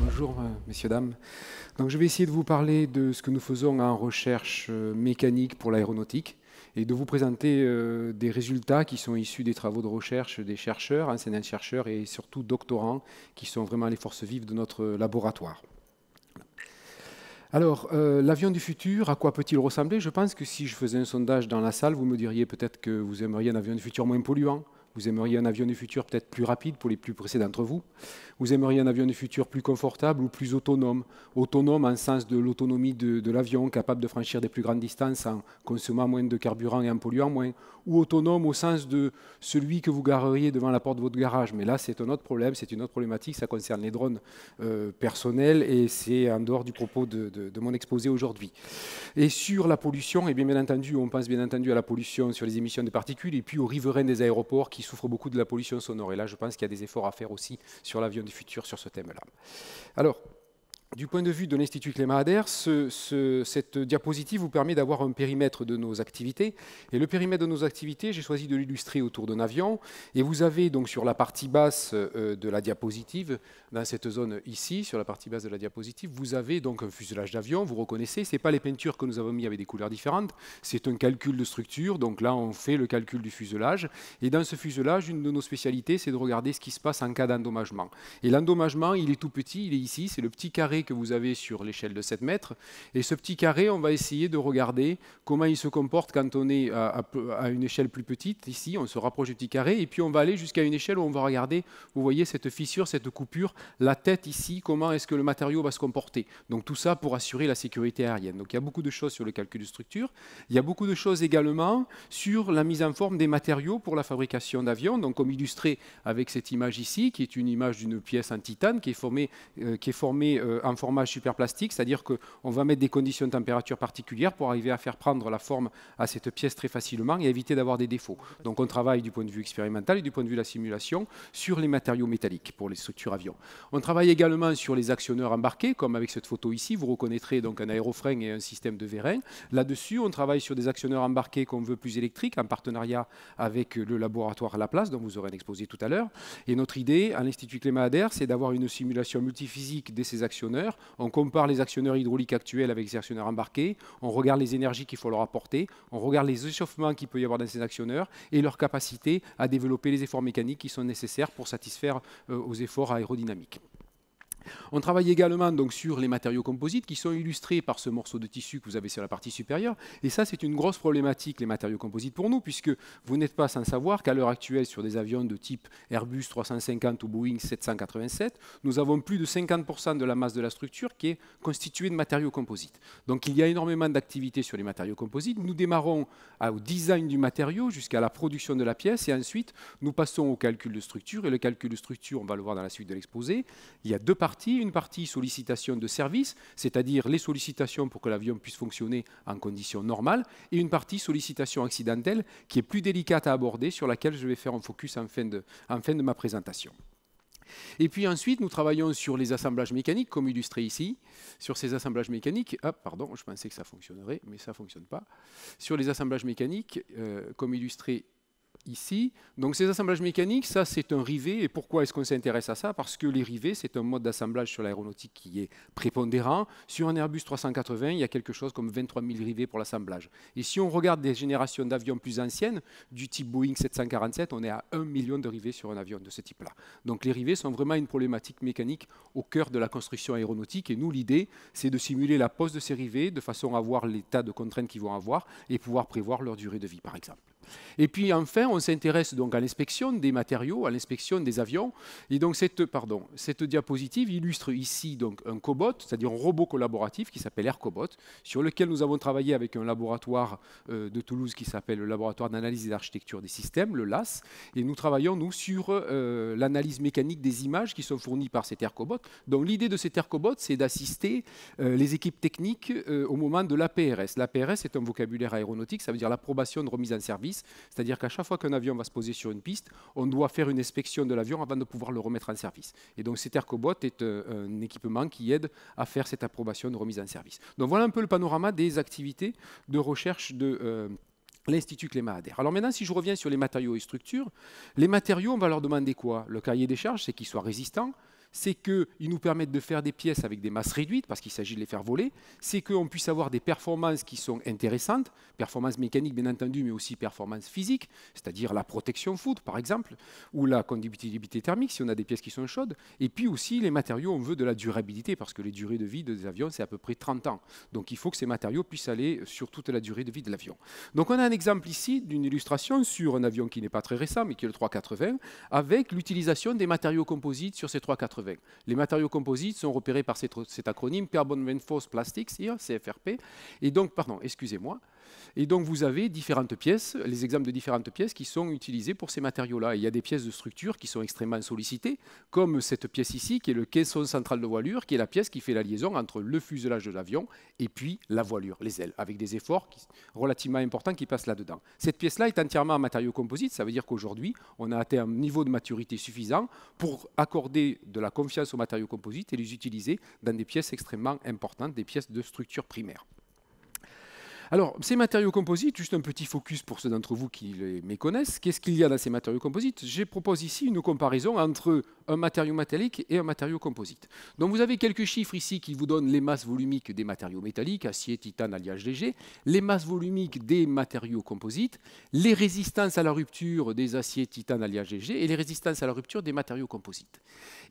Bonjour, euh, messieurs, dames. Donc, je vais essayer de vous parler de ce que nous faisons en recherche euh, mécanique pour l'aéronautique et de vous présenter euh, des résultats qui sont issus des travaux de recherche des chercheurs, enseignants-chercheurs et surtout doctorants, qui sont vraiment les forces vives de notre laboratoire. Alors, l'avion du futur, à quoi peut-il ressembler Je pense que si je faisais un sondage dans la salle, vous me diriez peut-être que vous aimeriez un avion du futur moins polluant, vous aimeriez un avion du futur peut-être plus rapide pour les plus pressés d'entre vous. Vous aimeriez un avion du futur plus confortable ou plus autonome. Autonome en sens de l'autonomie de, l'avion, capable de franchir des plus grandes distances en consommant moins de carburant et en polluant moins. Ou autonome au sens de celui que vous gareriez devant la porte de votre garage. Mais là, c'est un autre problème, c'est une autre problématique. Ça concerne les drones euh, personnels et c'est en dehors du propos de, mon exposé aujourd'hui. Et sur la pollution, et eh bien, bien entendu, on pense bien entendu à la pollution sur les émissions de particules et puis aux riverains des aéroports qui souffre beaucoup de la pollution sonore. Et là, je pense qu'il y a des efforts à faire aussi sur l'avion du futur, sur ce thème-là. Alors, du point de vue de l'Institut Clément cette diapositive vous permet d'avoir un périmètre de nos activités. Et le périmètre de nos activités, j'ai choisi de l'illustrer autour d'un avion. Et vous avez donc sur la partie basse euh, de la diapositive, dans cette zone ici, sur la partie basse de la diapositive, vous avez donc un fuselage d'avion, vous reconnaissez, ce n'est pas les peintures que nous avons mis avec des couleurs différentes, c'est un calcul de structure. Donc là, on fait le calcul du fuselage. Et dans ce fuselage, une de nos spécialités, c'est de regarder ce qui se passe en cas d'endommagement. Et l'endommagement, il est tout petit, il est ici, c'est le petit carré que vous avez sur l'échelle de 7 mètres. Et ce petit carré, on va essayer de regarder comment il se comporte quand on est à, une échelle plus petite. Ici, on se rapproche du petit carré, et puis on va aller jusqu'à une échelle où on va regarder, vous voyez, cette fissure, cette coupure, la tête ici, comment est-ce que le matériau va se comporter. Donc tout ça pour assurer la sécurité aérienne. Donc il y a beaucoup de choses sur le calcul de structure. Il y a beaucoup de choses également sur la mise en forme des matériaux pour la fabrication d'avions. Donc comme illustré avec cette image ici, qui est une image d'une pièce en titane qui est formée, euh, qui est euh, en format super plastique, c'est-à-dire qu'on va mettre des conditions de température particulières pour arriver à faire prendre la forme à cette pièce très facilement et éviter d'avoir des défauts. Donc on travaille du point de vue expérimental et du point de vue de la simulation sur les matériaux métalliques pour les structures avions. On travaille également sur les actionneurs embarqués, comme avec cette photo ici, vous reconnaîtrez donc un aérofrein et un système de vérin. Là-dessus, on travaille sur des actionneurs embarqués qu'on veut plus électriques, en partenariat avec le laboratoire à la place, dont vous aurez un exposé tout à l'heure. Et notre idée à l'Institut Clément ader c'est d'avoir une simulation multiphysique de ces actionneurs on compare les actionneurs hydrauliques actuels avec les actionneurs embarqués, on regarde les énergies qu'il faut leur apporter, on regarde les échauffements qu'il peut y avoir dans ces actionneurs et leur capacité à développer les efforts mécaniques qui sont nécessaires pour satisfaire euh, aux efforts aérodynamiques. On travaille également donc sur les matériaux composites qui sont illustrés par ce morceau de tissu que vous avez sur la partie supérieure. Et ça, c'est une grosse problématique, les matériaux composites pour nous, puisque vous n'êtes pas sans savoir qu'à l'heure actuelle, sur des avions de type Airbus 350 ou Boeing 787, nous avons plus de 50% de la masse de la structure qui est constituée de matériaux composites. Donc il y a énormément d'activités sur les matériaux composites. Nous démarrons euh, au design du matériau jusqu'à la production de la pièce et ensuite nous passons au calcul de structure. Et le calcul de structure, on va le voir dans la suite de l'exposé, il y a deux parties une partie sollicitation de service, c'est-à-dire les sollicitations pour que l'avion puisse fonctionner en conditions normales, et une partie sollicitation accidentelle qui est plus délicate à aborder, sur laquelle je vais faire un focus en fin de, ma présentation. Et puis ensuite, nous travaillons sur les assemblages mécaniques, comme illustré ici, sur ces assemblages mécaniques. Ah, pardon, je pensais que ça fonctionnerait, mais ça ne fonctionne pas. Sur les assemblages mécaniques, euh, comme illustré ici. Donc ces assemblages mécaniques, ça c'est un rivet. Et pourquoi est-ce qu'on s'intéresse à ça Parce que les rivets, c'est un mode d'assemblage sur l'aéronautique qui est prépondérant. Sur un Airbus 380, il y a quelque chose comme 23 000 rivets pour l'assemblage. Et si on regarde des générations d'avions plus anciennes, du type Boeing 747, on est à 1 million de rivets sur un avion de ce type-là. Donc les rivets sont vraiment une problématique mécanique au cœur de la construction aéronautique. Et nous, l'idée, c'est de simuler la pose de ces rivets de façon à voir l'état de contraintes qu'ils vont avoir et pouvoir prévoir leur durée de vie, par exemple. Et puis enfin, on s'intéresse donc à l'inspection des matériaux, à l'inspection des avions. Et donc cette, diapositive illustre ici donc un cobot, c'est-à-dire un robot collaboratif qui s'appelle AirCobot, sur lequel nous avons travaillé avec un laboratoire euh, de Toulouse qui s'appelle le laboratoire d'analyse et d'architecture des systèmes, le LAS. Et nous travaillons nous sur euh, l'analyse mécanique des images qui sont fournies par cet AirCobot. Donc l'idée de cet AirCobot, c'est d'assister euh, les équipes techniques au moment de l'APRS. L'APRS est un vocabulaire aéronautique, ça veut dire l'approbation de remise en service c'est-à-dire qu'à chaque fois qu'un avion va se poser sur une piste, on doit faire une inspection de l'avion avant de pouvoir le remettre en service. Et donc cet aircobot est euh, un équipement qui aide à faire cette approbation de remise en service. Donc voilà un peu le panorama des activités de recherche de... Euh, l'Institut Clément Alors maintenant, si je reviens sur les matériaux et structures, les matériaux, on va leur demander quoi Le cahier des charges, c'est qu'ils soient résistants, c'est qu'ils nous permettent de faire des pièces avec des masses réduites, parce qu'il s'agit de les faire voler, c'est qu'on puisse avoir des performances qui sont intéressantes, performances mécaniques bien entendu, mais aussi performances physiques, c'est-à-dire la protection foot, par exemple, ou la conductibilité thermique si on a des pièces qui sont chaudes, et puis aussi les matériaux, on veut de la durabilité, parce que les durées de vie des avions, c'est à peu près 30 ans. Donc il faut que ces matériaux puissent aller sur toute la durée de vie de l'avion. Donc on a un exemple ici d'une illustration sur un avion qui n'est pas très récent, mais qui est le 380, avec l'utilisation des matériaux composites sur ces 380. Les matériaux composites sont repérés par cet, acronyme Carbon Reinforced Plastics, CFRP. Et donc, pardon, excusez-moi, et donc vous avez différentes pièces, les exemples de différentes pièces qui sont utilisées pour ces matériaux-là. Il y a des pièces de structure qui sont extrêmement sollicitées, comme cette pièce ici, qui est le caisson central de voilure, qui est la pièce qui fait la liaison entre le fuselage de l'avion et puis la voilure, les ailes, avec des efforts relativement importants qui passent là-dedans. Cette pièce-là est entièrement en matériaux composites, ça veut dire qu'aujourd'hui, on a atteint un niveau de maturité suffisant pour accorder de la confiance aux matériaux composites et les utiliser dans des pièces extrêmement importantes, des pièces de structure primaire. Alors, ces matériaux composites, juste un petit focus pour ceux d'entre vous qui les méconnaissent, qu'est-ce qu'il y a dans ces matériaux composites Je propose ici une comparaison entre un matériau métallique et un matériau composite. Donc vous avez quelques chiffres ici qui vous donnent les masses volumiques des matériaux métalliques, acier, titane, alliage léger, les masses volumiques des matériaux composites, les résistances à la rupture des aciers, titane, alliage léger et les résistances à la rupture des matériaux composites.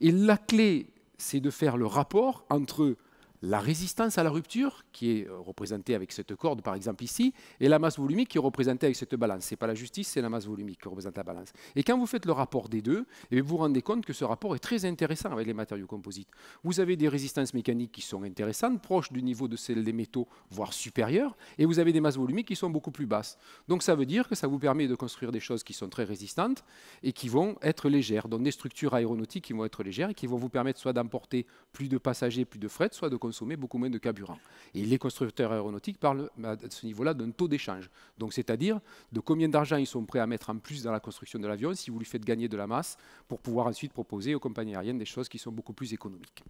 Et la clé, c'est de faire le rapport entre la résistance à la rupture, qui est euh, représentée avec cette corde, par exemple ici, et la masse volumique qui est représentée avec cette balance. Ce n'est pas la justice, c'est la masse volumique qui représente la balance. Et quand vous faites le rapport des deux, et eh vous vous rendez compte que ce rapport est très intéressant avec les matériaux composites. Vous avez des résistances mécaniques qui sont intéressantes, proches du niveau de celles des métaux, voire supérieures, et vous avez des masses volumiques qui sont beaucoup plus basses. Donc ça veut dire que ça vous permet de construire des choses qui sont très résistantes et qui vont être légères, donc des structures aéronautiques qui vont être légères et qui vont vous permettre soit d'emporter plus de passagers, plus de fret, soit de consommer beaucoup moins de carburant. Et les constructeurs aéronautiques parlent à ce niveau-là d'un taux d'échange. Donc, c'est-à-dire de combien d'argent ils sont prêts à mettre en plus dans la construction de l'avion si vous lui faites gagner de la masse pour pouvoir ensuite proposer aux compagnies aériennes des choses qui sont beaucoup plus économiques.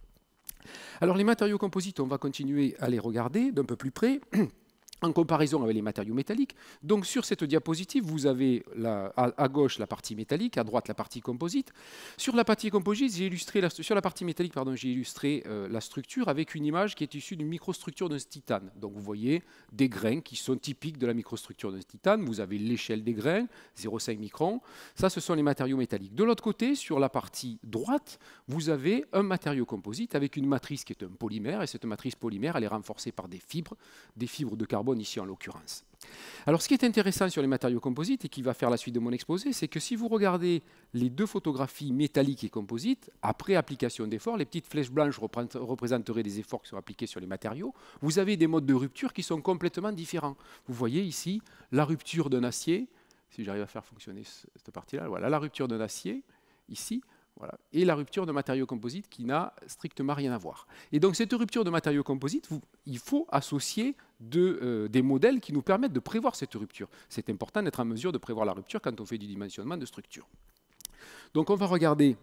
Alors, les matériaux composites, on va continuer à les regarder d'un peu plus près en comparaison avec les matériaux métalliques. Donc sur cette diapositive, vous avez à, gauche la partie métallique, à droite la partie composite. Sur la partie composite, j'ai illustré la, sur la partie métallique, pardon, j'ai illustré euh, la structure avec une image qui est issue d'une microstructure d'un titane. Donc vous voyez des grains qui sont typiques de la microstructure d'un titane. Vous avez l'échelle des grains, 0,5 microns. Ça, ce sont les matériaux métalliques. De l'autre côté, sur la partie droite, vous avez un matériau composite avec une matrice qui est un polymère et cette matrice polymère, elle est renforcée par des fibres, des fibres de carbone ici en l'occurrence. Alors ce qui est intéressant sur les matériaux composites et qui va faire la suite de mon exposé, c'est que si vous regardez les deux photographies métalliques et composites, après application d'efforts, les petites flèches blanches représenteraient des efforts qui sont appliqués sur les matériaux, vous avez des modes de rupture qui sont complètement différents. Vous voyez ici la rupture d'un acier, si j'arrive à faire fonctionner cette partie-là, voilà la rupture d'un acier, ici, et la rupture de matériaux composites qui n'a strictement rien à voir. Et donc cette rupture de matériaux composites, il faut associer euh, des modèles qui nous permettent de prévoir cette rupture. C'est important d'être en mesure de prévoir la rupture quand on fait du dimensionnement de structure. Donc on va regarder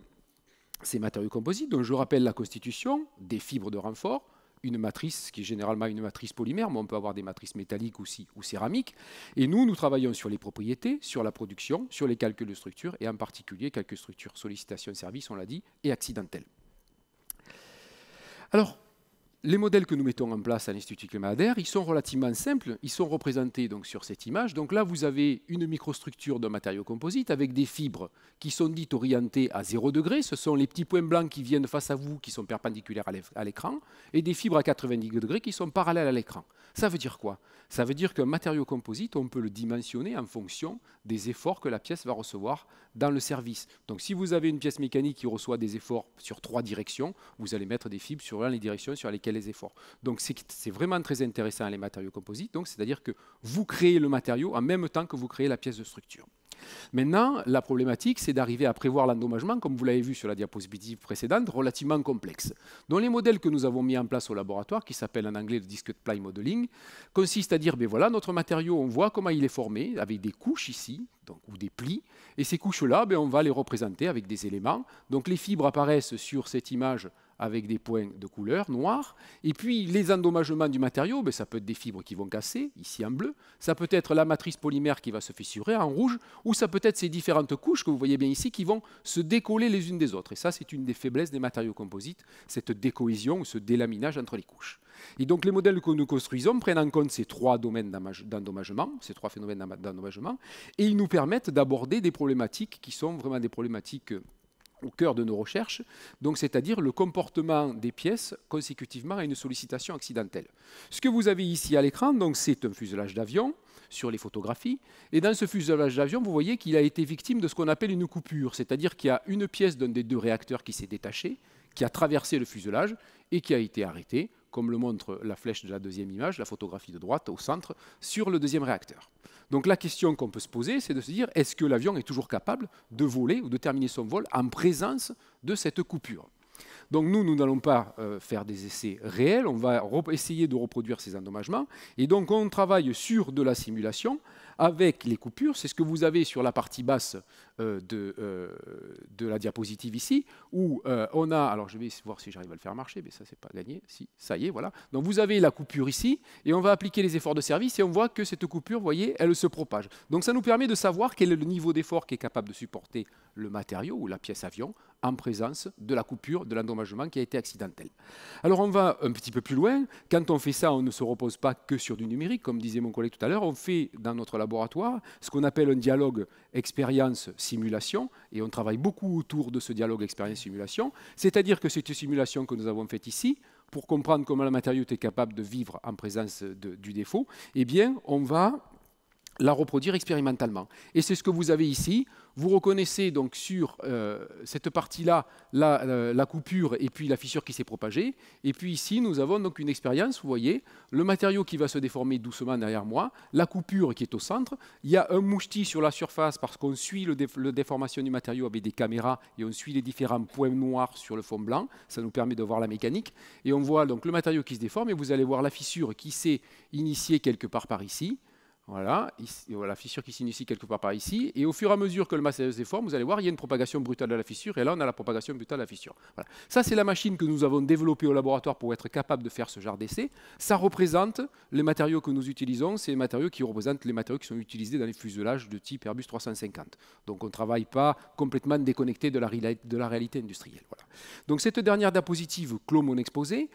ces matériaux composites dont je rappelle la constitution, des fibres de renfort, une matrice qui est généralement une matrice polymère, mais on peut avoir des matrices métalliques aussi ou céramiques. Et nous, nous travaillons sur les propriétés, sur la production, sur les calculs de structure et en particulier quelques structures sollicitations services, on l'a dit, et accidentelles. Alors, les modèles que nous mettons en place à l'Institut Climat ils sont relativement simples. Ils sont représentés donc sur cette image. Donc là, vous avez une microstructure d'un matériau composite avec des fibres qui sont dites orientées à 0 degré. Ce sont les petits points blancs qui viennent face à vous, qui sont perpendiculaires à l'écran, et des fibres à 90 degrés qui sont parallèles à l'écran. Ça veut dire quoi Ça veut dire qu'un matériau composite, on peut le dimensionner en fonction des efforts que la pièce va recevoir dans le service. Donc si vous avez une pièce mécanique qui reçoit des efforts sur trois directions, vous allez mettre des fibres sur les directions sur lesquelles les efforts. Donc c'est vraiment très intéressant les matériaux composites, c'est-à-dire que vous créez le matériau en même temps que vous créez la pièce de structure. Maintenant, la problématique, c'est d'arriver à prévoir l'endommagement, comme vous l'avez vu sur la diapositive précédente, relativement complexe. Donc les modèles que nous avons mis en place au laboratoire, qui s'appelle en anglais le disque de ply modeling, consistent à dire, ben voilà, notre matériau, on voit comment il est formé, avec des couches ici, donc, ou des plis, et ces couches-là, ben, on va les représenter avec des éléments. Donc les fibres apparaissent sur cette image avec des points de couleur noire. Et puis les endommagements du matériau, ben, ça peut être des fibres qui vont casser, ici en bleu, ça peut être la matrice polymère qui va se fissurer en rouge, ou ça peut être ces différentes couches que vous voyez bien ici qui vont se décoller les unes des autres. Et ça, c'est une des faiblesses des matériaux composites, cette décohésion, ou ce délaminage entre les couches. Et donc les modèles que nous construisons prennent en compte ces trois domaines d'endommagement, ces trois phénomènes d'endommagement, et ils nous permettent d'aborder des problématiques qui sont vraiment des problématiques euh, au cœur de nos recherches, donc c'est-à-dire le comportement des pièces consécutivement à une sollicitation accidentelle. Ce que vous avez ici à l'écran, c'est un fuselage d'avion sur les photographies, et dans ce fuselage d'avion, vous voyez qu'il a été victime de ce qu'on appelle une coupure, c'est-à-dire qu'il y a une pièce d'un des deux réacteurs qui s'est détachée, qui a traversé le fuselage et qui a été arrêtée comme le montre la flèche de la deuxième image, la photographie de droite au centre, sur le deuxième réacteur. Donc la question qu'on peut se poser, c'est de se dire, est-ce que l'avion est toujours capable de voler ou de terminer son vol en présence de cette coupure donc nous, nous n'allons pas euh, faire des essais réels, on va essayer de reproduire ces endommagements. Et donc on travaille sur de la simulation avec les coupures. C'est ce que vous avez sur la partie basse euh, de, euh, de, la diapositive ici, où euh, on a, alors je vais voir si j'arrive à le faire marcher, mais ça c'est pas gagné, si, ça y est, voilà. Donc vous avez la coupure ici, et on va appliquer les efforts de service, et on voit que cette coupure, vous voyez, elle se propage. Donc ça nous permet de savoir quel est le niveau d'effort qui est capable de supporter le matériau ou la pièce avion en présence de la coupure, de l'endommagement qui a été accidentel. Alors on va un petit peu plus loin. Quand on fait ça, on ne se repose pas que sur du numérique, comme disait mon collègue tout à l'heure. On fait dans notre laboratoire laboratoire, ce qu'on appelle un dialogue expérience-simulation, et on travaille beaucoup autour de ce dialogue expérience-simulation, c'est-à-dire que c'est une simulation que nous avons faite ici, pour comprendre comment la matériau est capable de vivre en présence du défaut, eh bien, on va la reproduire expérimentalement. Et c'est ce que vous avez ici, vous reconnaissez donc sur euh, cette partie-là euh, la, coupure et puis la fissure qui s'est propagée. Et puis ici, nous avons donc une expérience, vous voyez, le matériau qui va se déformer doucement derrière moi, la coupure qui est au centre, il y a un mouchti sur la surface parce qu'on suit le, déformation du matériau avec des caméras et on suit les différents points noirs sur le fond blanc, ça nous permet de voir la mécanique. Et on voit donc le matériau qui se déforme et vous allez voir la fissure qui s'est initiée quelque part par ici. Voilà, la fissure qui s'initie quelque part par ici. Et au fur et à mesure que le masse se déforme, vous allez voir, il y a une propagation brutale de la fissure. Et là, on a la propagation brutale de la fissure. Voilà. Ça, c'est la machine que nous avons développée au laboratoire pour être capable de faire ce genre d'essai. Ça représente les matériaux que nous utilisons. C'est les matériaux qui représentent les matériaux qui sont utilisés dans les fuselages de type Airbus 350. Donc, on ne travaille pas complètement déconnecté de la, réalité industrielle. Voilà. Donc, cette dernière diapositive clôt mon exposé.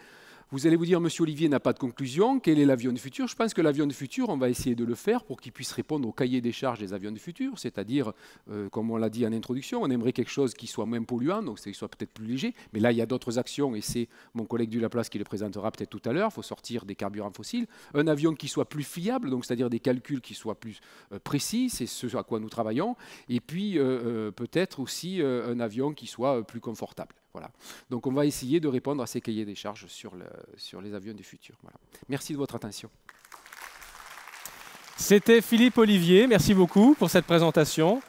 Vous allez vous dire, Monsieur Olivier n'a pas de conclusion, quel est l'avion de futur Je pense que l'avion de futur, on va essayer de le faire pour qu'il puisse répondre au cahier des charges des avions de futur, c'est-à-dire, euh, comme on l'a dit en introduction, on aimerait quelque chose qui soit moins polluant, donc qu'il soit peut-être plus léger, mais là, il y a d'autres actions, et c'est mon collègue du Laplace qui le présentera peut-être tout à l'heure, il faut sortir des carburants fossiles, un avion qui soit plus fiable, donc c'est-à-dire des calculs qui soient plus euh, précis, c'est ce à quoi nous travaillons, et puis euh, peut-être aussi un avion qui soit plus confortable. Donc on va essayer de répondre à ces cahiers des charges sur, sur les avions du futur. Merci de votre attention. C'était Philippe Olivier, merci beaucoup pour cette présentation.